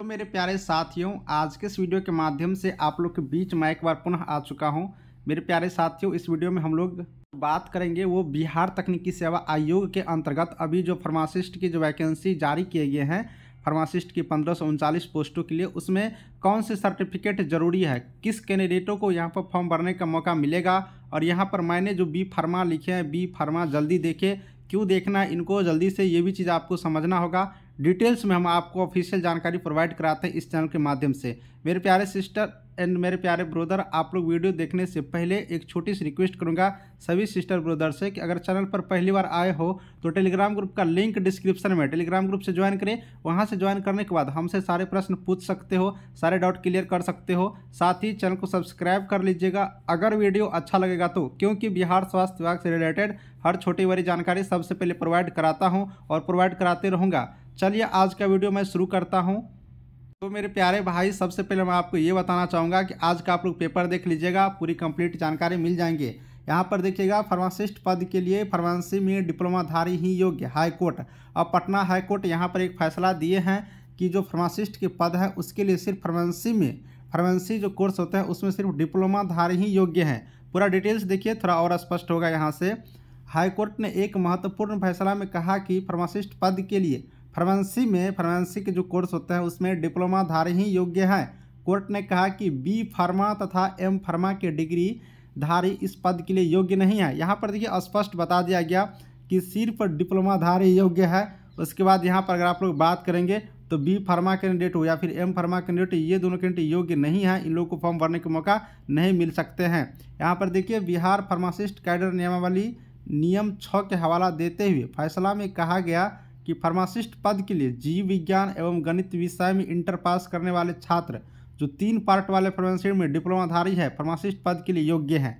तो मेरे प्यारे साथियों आज के इस वीडियो के माध्यम से आप लोग के बीच मैं एक बार पुनः आ चुका हूं मेरे प्यारे साथियों इस वीडियो में हम लोग बात करेंगे वो बिहार तकनीकी सेवा आयोग के अंतर्गत अभी जो फार्मासिस्ट की जो वैकेंसी जारी किए गए हैं फार्मासिस्ट की पंद्रह पोस्टों के लिए उसमें कौन से सर्टिफिकेट ज़रूरी है किस कैंडिडेटों को यहाँ पर फॉर्म भरने का मौका मिलेगा और यहाँ पर मैंने जो बी फार्मा लिखे हैं बी फार्मा जल्दी देखे क्यों देखना इनको जल्दी से ये भी चीज़ आपको समझना होगा डिटेल्स में हम आपको ऑफिशियल जानकारी प्रोवाइड कराते हैं इस चैनल के माध्यम से मेरे प्यारे सिस्टर एंड मेरे प्यारे ब्रोदर आप लोग वीडियो देखने से पहले एक छोटी सी रिक्वेस्ट करूंगा सभी सिस्टर ब्रोदर से कि अगर चैनल पर पहली बार आए हो तो टेलीग्राम ग्रुप का लिंक डिस्क्रिप्शन में टेलीग्राम ग्रुप से ज्वाइन करें वहां से ज्वाइन करने के बाद हमसे सारे प्रश्न पूछ सकते हो सारे डाउट क्लियर कर सकते हो साथ ही चैनल को सब्सक्राइब कर लीजिएगा अगर वीडियो अच्छा लगेगा तो क्योंकि बिहार स्वास्थ्य विभाग से रिलेटेड हर छोटी बड़ी जानकारी सबसे पहले प्रोवाइड कराता हूँ और प्रोवाइड कराते रहूँगा चलिए आज का वीडियो मैं शुरू करता हूँ तो मेरे प्यारे भाई सबसे पहले मैं आपको ये बताना चाहूँगा कि आज का आप लोग पेपर देख लीजिएगा पूरी कंप्लीट जानकारी मिल जाएंगे यहाँ पर देखिएगा फार्मासिस्ट पद के लिए फार्मासी में डिप्लोमाधारी ही योग्य हाईकोर्ट अब पटना हाईकोर्ट यहाँ पर एक फैसला दिए हैं कि जो फार्मासिस्ट के पद है उसके लिए सिर्फ फार्मेंसी में फार्मेंसी जो कोर्स होता है उसमें सिर्फ डिप्लोमाधारी ही योग्य हैं पूरा डिटेल्स देखिए थोड़ा और स्पष्ट होगा यहाँ से हाईकोर्ट ने एक महत्वपूर्ण फैसला में कहा कि फार्मासिस्ट पद के लिए फार्मेंसी में फार्मेंसी के जो कोर्स होते हैं उसमें डिप्लोमाधारी ही योग्य है कोर्ट ने कहा कि बी फार्मा तथा एम फार्मा के डिग्री धारी इस पद के लिए योग्य नहीं है यहाँ पर देखिए स्पष्ट बता दिया गया कि सिर्फ डिप्लोमाधारी योग्य है उसके बाद यहाँ पर अगर आप लोग बात करेंगे तो बी फार्मा कैंडिडेट हो या फिर एम फार्मा कैंडिडेट ये दोनों कैंडिडेट योग्य नहीं है इन लोगों को फॉर्म भरने का मौका नहीं मिल सकते हैं यहाँ पर देखिए बिहार फार्मासिस्ट कैडर नियमावली नियम छः के हवाला देते हुए फैसला में कहा गया कि फार्मासिस्ट पद के लिए जीव विज्ञान एवं गणित विषय में इंटर पास करने वाले छात्र जो तीन पार्ट वाले फार्मासी में डिप्लोमाधारी है फार्मासिस्ट पद के लिए योग्य हैं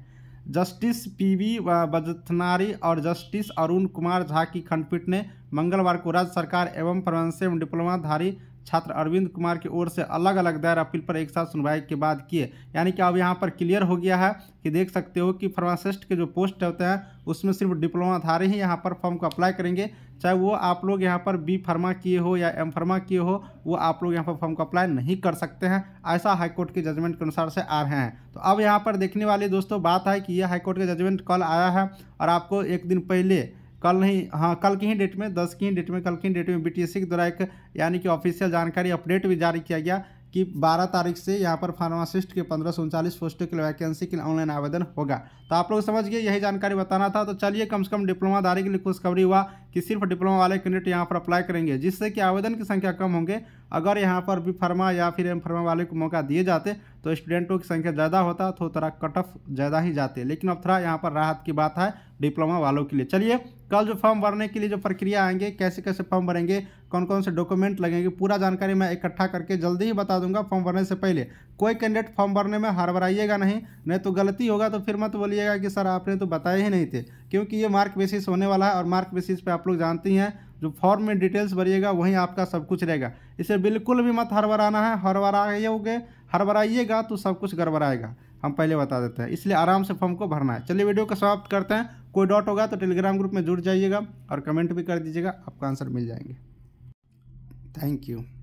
जस्टिस पीवी बजथनारी और जस्टिस अरुण कुमार झा की खंडपीठ ने मंगलवार को राज्य सरकार एवं फार्मेसी में डिप्लोमाधारी छात्र अरविंद कुमार की ओर से अलग अलग दायर अपील पर एक साथ सुनवाई के बाद किए यानी कि अब यहाँ पर क्लियर हो गया है कि देख सकते हो कि फार्मासिस्ट के जो पोस्ट होते हैं उसमें सिर्फ डिप्लोमाधारी ही यहाँ पर फॉर्म को अप्लाई करेंगे चाहे वो आप लोग यहाँ पर बी फार्मा किए हो या एम फार्मा किए हो वो आप लोग यहाँ पर फॉर्म को अप्लाई नहीं कर सकते हैं ऐसा हाईकोर्ट के जजमेंट के अनुसार से आ रहे हैं तो अब यहाँ पर देखने वाली दोस्तों बात है कि ये हाईकोर्ट का जजमेंट कल आया है और आपको एक दिन पहले कल नहीं हाँ कल की ही डेट में दस की ही डेट में कल की ही डेट में बीटीएससी के द्वारा एक यानी कि ऑफिशियल जानकारी अपडेट भी जारी किया गया कि 12 तारीख से यहाँ पर फार्मासिस्ट के पंद्रह सौ उनचालीस पोस्टों के लिए वैकेंसी के लिए ऑनलाइन आवेदन होगा तो आप लोग समझ गए यही जानकारी बताना था तो चलिए कम से कम डिप्लोमाधारी के लिए खुशखबरी हुआ कि सिर्फ डिप्लोमा वाले कैंडिडेट यहाँ पर अप्लाई करेंगे जिससे कि आवेदन की संख्या कम होंगे अगर यहाँ पर बी फार्मा या फिर एम फार्मा वाले को मौका दिए जाते तो स्टूडेंटों की संख्या ज़्यादा होता तो थोड़ा कट ऑफ ज़्यादा ही जाते लेकिन अब थोड़ा यहाँ पर राहत की बात है डिप्लोमा वालों के लिए चलिए कल जो फॉर्म भरने के लिए जो प्रक्रिया आएंगे कैसे कैसे फॉर्म भरेंगे कौन कौन से डॉक्यूमेंट लगेंगे पूरा जानकारी मैं इकट्ठा करके जल्दी ही बता दूंगा फॉर्म भरने से पहले कोई कैंडिडेट फॉर्म भरने में हरबराइएगा नहीं नहीं तो गलती होगा तो फिर मत बोलिएगा कि सर आपने तो बताए ही नहीं थे क्योंकि ये मार्क बेसिस होने वाला है और मार्क बेसिस पर आप लोग जानती हैं जो फॉर्म में डिटेल्स भरिएगा वहीं आपका सब कुछ रहेगा इसे बिल्कुल भी मत हड़बड़ाना है हड़बड़ाइए हड़बड़ाइएगा तो सब कुछ गड़बड़ाएगा हम पहले बता देते हैं इसलिए आराम से फॉर्म को भरना है चलिए वीडियो को समाप्त करते हैं कोई डॉट होगा तो टेलीग्राम ग्रुप में जुड़ जाइएगा और कमेंट भी कर दीजिएगा आपका आंसर मिल जाएंगे थैंक यू